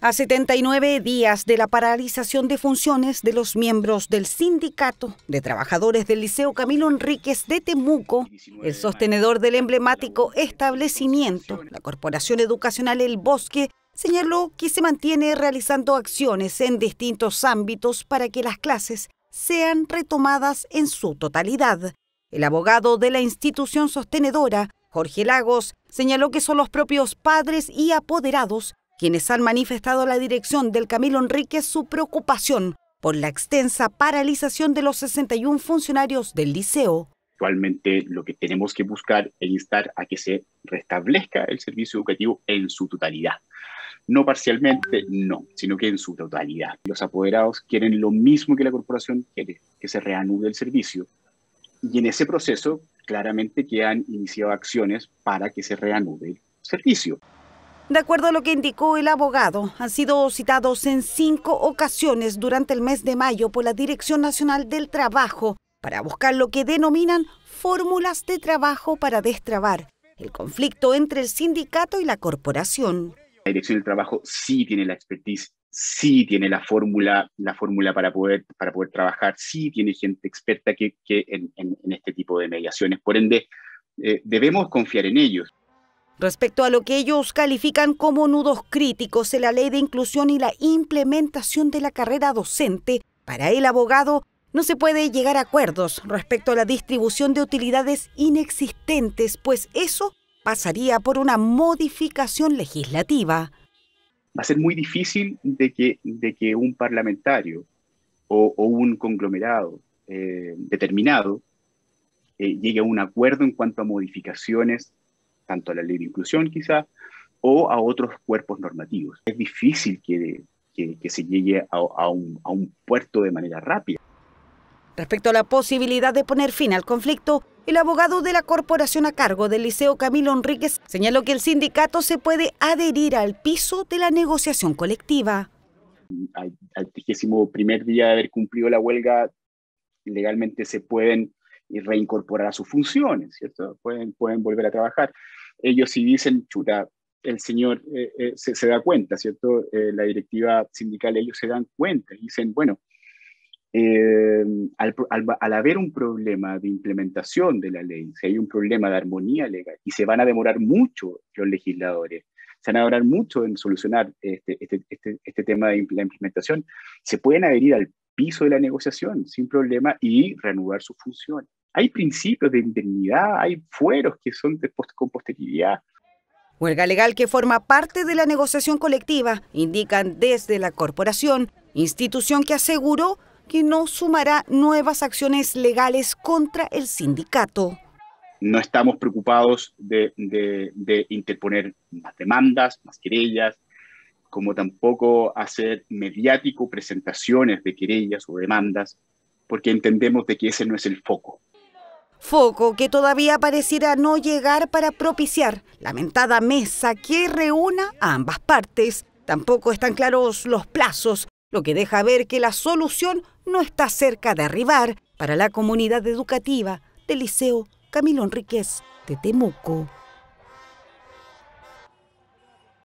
A 79 días de la paralización de funciones de los miembros del Sindicato de Trabajadores del Liceo Camilo Enríquez de Temuco, el sostenedor del emblemático establecimiento, la Corporación Educacional El Bosque, señaló que se mantiene realizando acciones en distintos ámbitos para que las clases sean retomadas en su totalidad. El abogado de la institución sostenedora, Jorge Lagos, señaló que son los propios padres y apoderados quienes han manifestado a la dirección del Camilo Enrique su preocupación por la extensa paralización de los 61 funcionarios del liceo. Actualmente lo que tenemos que buscar es instar a que se restablezca el servicio educativo en su totalidad. No parcialmente, no, sino que en su totalidad. Los apoderados quieren lo mismo que la corporación quiere, que se reanude el servicio. Y en ese proceso, claramente que han iniciado acciones para que se reanude el servicio. De acuerdo a lo que indicó el abogado, han sido citados en cinco ocasiones durante el mes de mayo por la Dirección Nacional del Trabajo para buscar lo que denominan fórmulas de trabajo para destrabar el conflicto entre el sindicato y la corporación. La Dirección del Trabajo sí tiene la expertise, sí tiene la fórmula, la fórmula para, poder, trabajar, sí tiene gente experta que, en, este tipo de mediaciones. Por ende, eh, debemos confiar en ellos. Respecto a lo que ellos califican como nudos críticos en la ley de inclusión y la implementación de la carrera docente, para el abogado no se puede llegar a acuerdos respecto a la distribución de utilidades inexistentes, pues eso pasaría por una modificación legislativa. Va a ser muy difícil de que, de que un parlamentario o, un conglomerado eh, determinado eh, llegue a un acuerdo en cuanto a modificaciones tanto a la ley de inclusión quizá, o a otros cuerpos normativos. Es difícil que, que, se llegue a, a, un, puerto de manera rápida. Respecto a la posibilidad de poner fin al conflicto, el abogado de la corporación a cargo del Liceo Camilo Enríquez señaló que el sindicato se puede adherir al piso de la negociación colectiva. Al, 31 primer día de haber cumplido la huelga, legalmente se pueden eh, reincorporar a sus funciones, ¿cierto? Pueden, pueden volver a trabajar ellos sí dicen, chuta, el señor eh, eh, se, da cuenta, ¿cierto? Eh, la directiva sindical, ellos se dan cuenta y dicen, bueno, al, haber un problema de implementación de la ley, si hay un problema de armonía legal, y se van a demorar mucho los legisladores, se van a demorar mucho en solucionar este, este, este, este tema de la implementación, se pueden adherir al piso de la negociación sin problema y reanudar sus funciones hay principios de indemnidad, hay fueros que son de post con Huelga legal que forma parte de la negociación colectiva, indican desde la corporación, institución que aseguró que no sumará nuevas acciones legales contra el sindicato. No estamos preocupados de, de interponer más demandas, más querellas, como tampoco hacer mediático presentaciones de querellas o demandas, porque entendemos de que ese no es el foco foco que todavía pareciera no llegar para propiciar lamentada mesa que reúna a ambas partes. Tampoco están claros los plazos, lo que deja ver que la solución no está cerca de arribar para la comunidad educativa del Liceo Camilo Enríquez de Temuco.